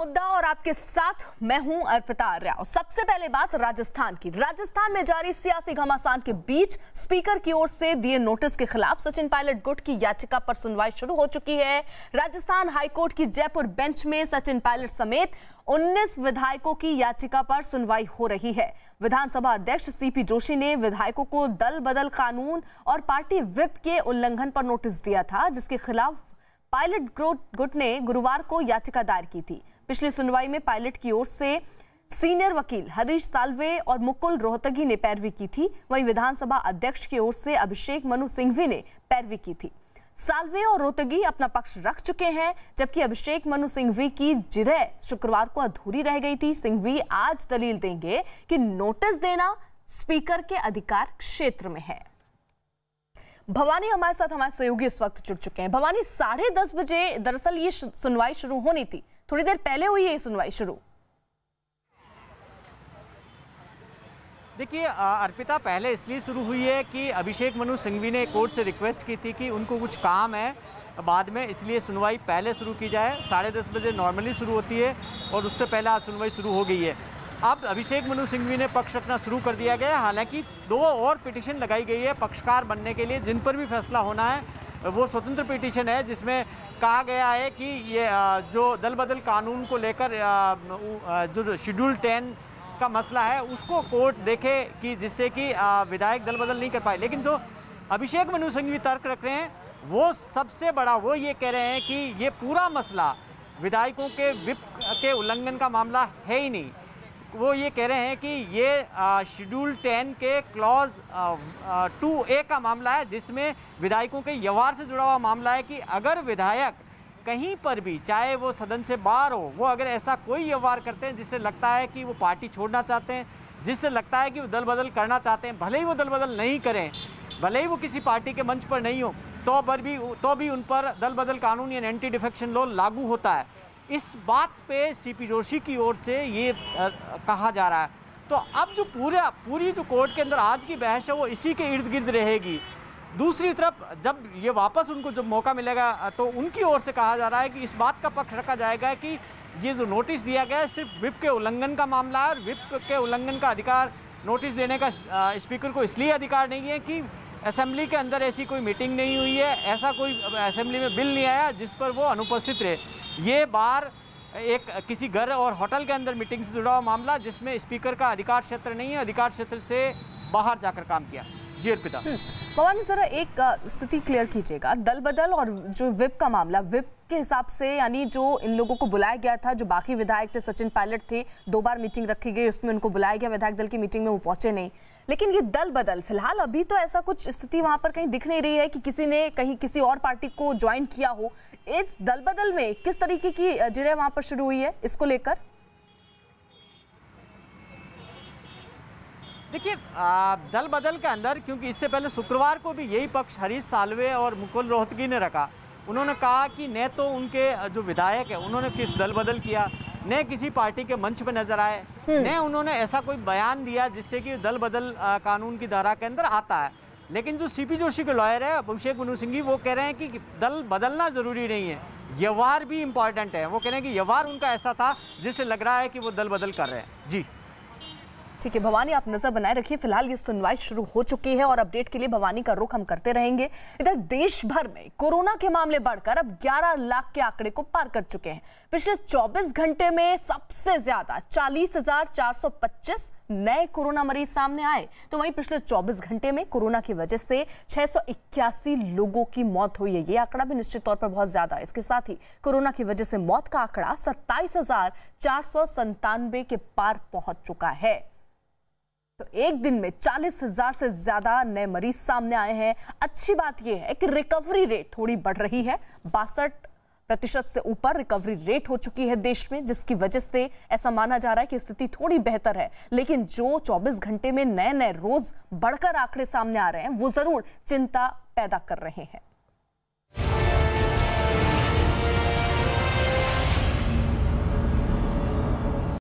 मुद्दा और आपके साथ मैं हूं अर्पिता आर्या सबसे पहले बात राजस्थान की राजस्थान में जारी सियासी घमासान के बीच स्पीकर की ओर से दिए नोटिस के खिलाफ सचिन पायलट गुट की याचिका पर सुनवाई शुरू हो चुकी है राजस्थान हाईकोर्ट की जयपुर बेंच में सचिन पायलट समेत 19 विधायकों की याचिका पर सुनवाई हो रही है विधानसभा अध्यक्ष सीपी जोशी ने विधायकों को दल बदल कानून और पार्टी विप के उल्लंघन पर नोटिस दिया था जिसके खिलाफ पायलट गुट ने गुरुवार को याचिका दायर की थी पिछली सुनवाई में पायलट की ओर से सीनियर वकील हरीश सालवे और मुकुल रोहतगी ने पैरवी की थी वहीं विधानसभा अध्यक्ष की ओर से अभिषेक मनु सिंघवी ने पैरवी की थी सालवे और रोहतगी अपना पक्ष रख चुके हैं जबकि अभिषेक मनु सिंघवी की जिरह शुक्रवार को अधूरी रह गई थी सिंघवी आज दलील देंगे कि नोटिस देना स्पीकर के अधिकार क्षेत्र में है भवानी हमारे साथ हमारे सहयोगी इस वक्त जुड़ चुके हैं भवानी साढ़े दस बजे दरअसल ये सुनवाई शुरू होनी थी थोड़ी देर पहले हुई ये सुनवाई शुरू देखिए अर्पिता पहले इसलिए शुरू हुई है कि अभिषेक मनु सिंघवी ने कोर्ट से रिक्वेस्ट की थी कि उनको कुछ काम है बाद में इसलिए सुनवाई पहले शुरू की जाए साढ़े दस बजे नॉर्मली शुरू होती है और उससे पहले आज सुनवाई शुरू हो गई है अब अभिषेक मनु सिंघवी ने पक्ष रखना शुरू कर दिया गया हालांकि दो और पिटिशन लगाई गई है पक्षकार बनने के लिए जिन पर भी फैसला होना है वो स्वतंत्र पिटिशन है जिसमें कहा गया है कि ये जो दल बदल कानून को लेकर जो शेड्यूल टेन का मसला है उसको कोर्ट देखे कि जिससे कि विधायक दल बदल नहीं कर पाए लेकिन जो अभिषेक मनु सिंघवी तर्क रख रहे हैं वो सबसे बड़ा वो ये कह रहे हैं कि ये पूरा मसला विधायकों के विप के उल्लंघन का मामला है ही नहीं वो ये कह रहे हैं कि ये शेड्यूल टेन के क्लॉज टू ए का मामला है जिसमें विधायकों के व्यवहार से जुड़ा हुआ मामला है कि अगर विधायक कहीं पर भी चाहे वो सदन से बाहर हो वो अगर ऐसा कोई व्यवहार करते हैं जिससे लगता है कि वो पार्टी छोड़ना चाहते हैं जिससे लगता है कि वो दल बदल करना चाहते हैं भले ही वो दल बदल नहीं करें भले ही वो किसी पार्टी के मंच पर नहीं हो तो पर भी तो भी उन पर दल बदल कानून या एंटी डिफेक्शन लॉ लागू होता है इस बात पे सीपी जोशी की ओर से ये कहा जा रहा है तो अब जो पूरा पूरी जो कोर्ट के अंदर आज की बहस है वो इसी के इर्द गिर्द रहेगी दूसरी तरफ जब ये वापस उनको जब मौका मिलेगा तो उनकी ओर से कहा जा रहा है कि इस बात का पक्ष रखा जाएगा कि ये जो नोटिस दिया गया है सिर्फ विप के उल्लंघन का मामला है और विप के उल्लंघन का अधिकार नोटिस देने का स्पीकर को इसलिए अधिकार नहीं है कि असेंबली के अंदर ऐसी कोई मीटिंग नहीं हुई है ऐसा कोई असेंबली में बिल नहीं आया जिस पर वो अनुपस्थित रहे ये बार एक किसी घर और होटल के अंदर मीटिंग से जुड़ा हुआ मामला जिसमें स्पीकर का अधिकार क्षेत्र नहीं है अधिकार क्षेत्र से बाहर जाकर काम किया जी अर्पिता हम्म। पवन जरा एक स्थिति क्लियर कीजिएगा दल बदल और जो विप का मामला विप के हिसाब से यानी जो इन लोगों को बुलाया गया था जो बाकी विधायक थे सचिन पायलट थे दो बार मीटिंग रखी गई उसमें उनको बुलाया गया विधायक दल की मीटिंग में वो पहुंचे नहीं लेकिन ये दल बदल फिलहाल अभी तो ऐसा कुछ स्थिति वहां पर कहीं दिख नहीं रही है कि किसी ने कहीं किसी और पार्टी को ज्वाइन किया हो इस दल बदल में किस तरीके की जिरह वहां पर शुरू हुई है इसको लेकर देखिए दल बदल के अंदर क्योंकि इससे पहले शुक्रवार को भी यही पक्ष हरीश सालवे और मुकुल रोहतगी ने रखा उन्होंने कहा कि न तो उनके जो विधायक है उन्होंने किस दल बदल किया न किसी पार्टी के मंच पर नजर आए हम्म। न उन्होंने ऐसा कोई बयान दिया जिससे कि दल बदल कानून की धारा के अंदर आता है लेकिन जो सीपी जोशी के लॉयर है अभिषेक मनु सिंह वो कह रहे हैं कि दल बदलना ज़रूरी नहीं है व्यवहार भी इंपॉर्टेंट है वो कह रहे हैं कि व्यवहार उनका ऐसा था जिससे लग रहा है कि वो दल बदल कर रहे हैं जी ठीक है भवानी आप नजर बनाए रखिए फिलहाल ये सुनवाई शुरू हो चुकी है और अपडेट के लिए भवानी का रुख हम करते रहेंगे इधर देश भर में कोरोना के मामले बढ़कर अब 11 लाख के आंकड़े को पार कर चुके हैं पिछले 24 घंटे में सबसे ज्यादा 40,425 नए कोरोना मरीज सामने आए तो वहीं पिछले 24 घंटे में कोरोना की वजह से छह लोगों की मौत हुई है ये आंकड़ा भी निश्चित तौर पर बहुत ज्यादा है इसके साथ ही कोरोना की वजह से मौत का आंकड़ा सत्ताईस के पार पहुंच चुका है तो एक दिन में चालीस हजार से ज्यादा नए मरीज सामने आए हैं अच्छी बात यह है कि रिकवरी रेट थोड़ी बढ़ रही है बासठ प्रतिशत से ऊपर रिकवरी रेट हो चुकी है देश में जिसकी वजह से ऐसा माना जा रहा है कि स्थिति थोड़ी बेहतर है लेकिन जो 24 घंटे में नए नए रोज बढ़कर आंकड़े सामने आ रहे हैं वो जरूर चिंता पैदा कर रहे हैं